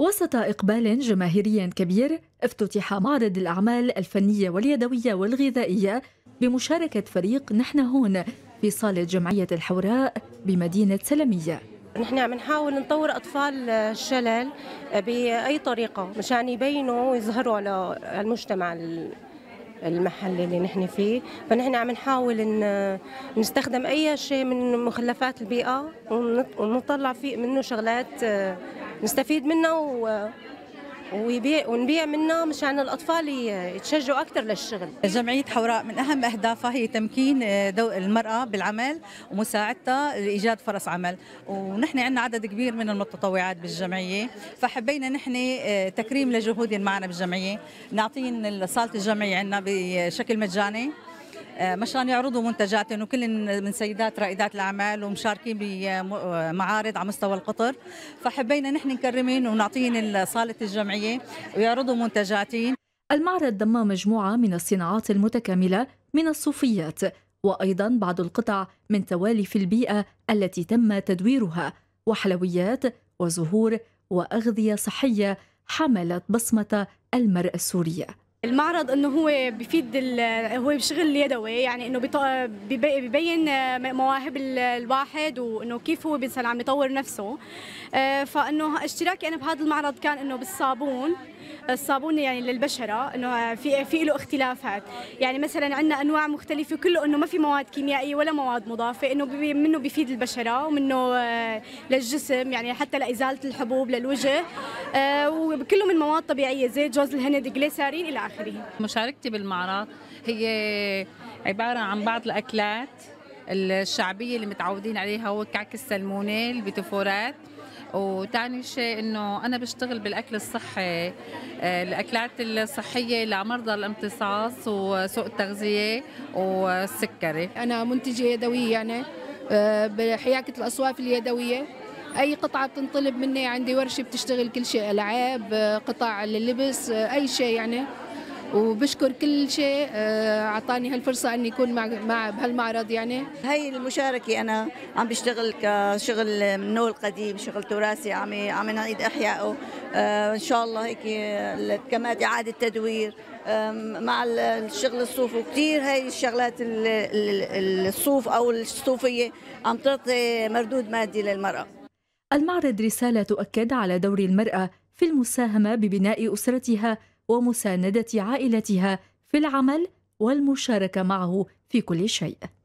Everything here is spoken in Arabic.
وسط إقبال جماهيري كبير افتتح معرض الأعمال الفنية واليدوية والغذائية بمشاركة فريق نحن هون في صالة جمعية الحوراء بمدينة سلمية نحن عم نحاول نطور اطفال الشلل باي طريقه مشان يبينوا ويظهروا على المجتمع المحل اللي نحن فيه فنحن عم نحاول إن نستخدم اي شيء من مخلفات البيئه ونطلع فيه منه شغلات نستفيد منها و ويبيع ونبيع منه مشان الاطفال يتشجعوا اكثر للشغل. جمعيه حوراء من اهم اهدافها هي تمكين دور آه، المراه بالعمل ومساعدتها لايجاد فرص عمل، ونحن عندنا عدد كبير من المتطوعات بالجمعيه، فحبينا نحن آه، تكريم لجهودهم معنا بالجمعيه، نعطيهم صاله الجمعيه عندنا بشكل مجاني مشان يعرضوا منتجاتهم وكل من سيدات رائدات الاعمال ومشاركين بمعارض على مستوى القطر فحبينا نحن نكرمين ونعطيهم صاله الجمعيه ويعرضوا منتجاتهم المعرض ضم مجموعه من الصناعات المتكامله من الصوفيات وايضا بعض القطع من توالف البيئه التي تم تدويرها وحلويات وزهور واغذيه صحيه حملت بصمه المراه السوريه المعرض انه هو بفيد هو بشغل يدوي يعني انه ببين مواهب الواحد وانه كيف هو بيصير عم يطور نفسه آه، فانه اشتراكي انا بهذا المعرض كان انه بالصابون الصابون يعني للبشره انه في في له اختلافات يعني مثلا عندنا انواع مختلفه كله انه ما في مواد كيميائيه ولا مواد مضافه انه منه بفيد البشره ومنه آه، للجسم يعني حتى لازاله الحبوب للوجه آه، وكله من مواد طبيعيه زيت جوز الهند جليسرين الى اخره مشاركتي بالمعرض هي عباره عن بعض الاكلات الشعبيه اللي متعودين عليها هو كعك السلمونه البيتفورات وثاني شيء انه انا بشتغل بالاكل الصحي آه، الاكلات الصحيه لمرضى الامتصاص وسوء التغذيه والسكري انا منتجه يدويه يعني آه، بحياكه الاصواف اليدويه اي قطعه بتنطلب مني عندي ورشه بتشتغل كل شيء العاب قطع للبس اي شيء يعني وبشكر كل شيء آه، اعطاني هالفرصه اني اكون مع بهالمعرض يعني هي المشاركه انا عم بشتغل كشغل من نوع القديم شغل تراثي عم عم نعيد احيائه آه، ان شاء الله هيك كمان اعاده تدوير مع الشغل الصوف وكثير هاي الشغلات الصوف او الصوفيه عم تعطي مردود مادي للمراه المعرض رسالة تؤكد على دور المرأة في المساهمة ببناء أسرتها ومساندة عائلتها في العمل والمشاركة معه في كل شيء